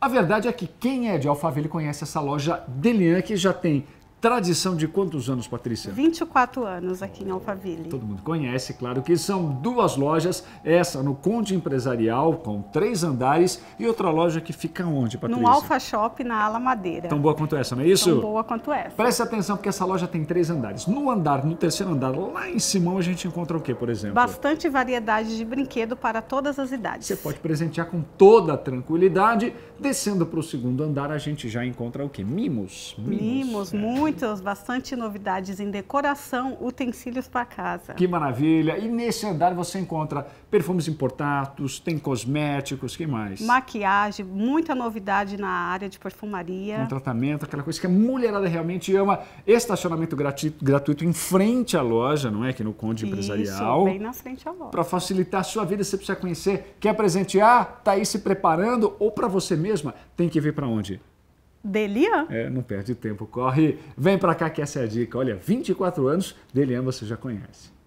A verdade é que quem é de Alphaville conhece essa loja Delian, que já tem Tradição de quantos anos, Patrícia? 24 anos aqui em Alphaville. Todo mundo conhece, claro que são duas lojas, essa no Conde Empresarial, com três andares, e outra loja que fica onde, Patrícia? No Alfa Shop, na Ala Madeira. Tão boa quanto essa, não é isso? Tão boa quanto essa. Preste atenção, porque essa loja tem três andares. No andar, no terceiro andar, lá em Simão, a gente encontra o que, por exemplo? Bastante variedade de brinquedo para todas as idades. Você pode presentear com toda a tranquilidade. Descendo para o segundo andar, a gente já encontra o que? Mimos. Mimos, Mimos muito é muitas, bastante novidades em decoração, utensílios para casa. Que maravilha! E nesse andar você encontra perfumes importados, tem cosméticos, que mais? Maquiagem, muita novidade na área de perfumaria. Um tratamento, aquela coisa que a mulherada realmente ama. Estacionamento gratuito, gratuito em frente à loja, não é? Aqui no Conde Isso, Empresarial. bem na frente à loja. Para facilitar a sua vida, você precisa conhecer. Quer presentear? Tá aí se preparando? Ou para você mesma? Tem que vir para onde? Delian. É, não perde tempo, corre. Vem pra cá que essa é a dica. Olha, 24 anos, Delian você já conhece.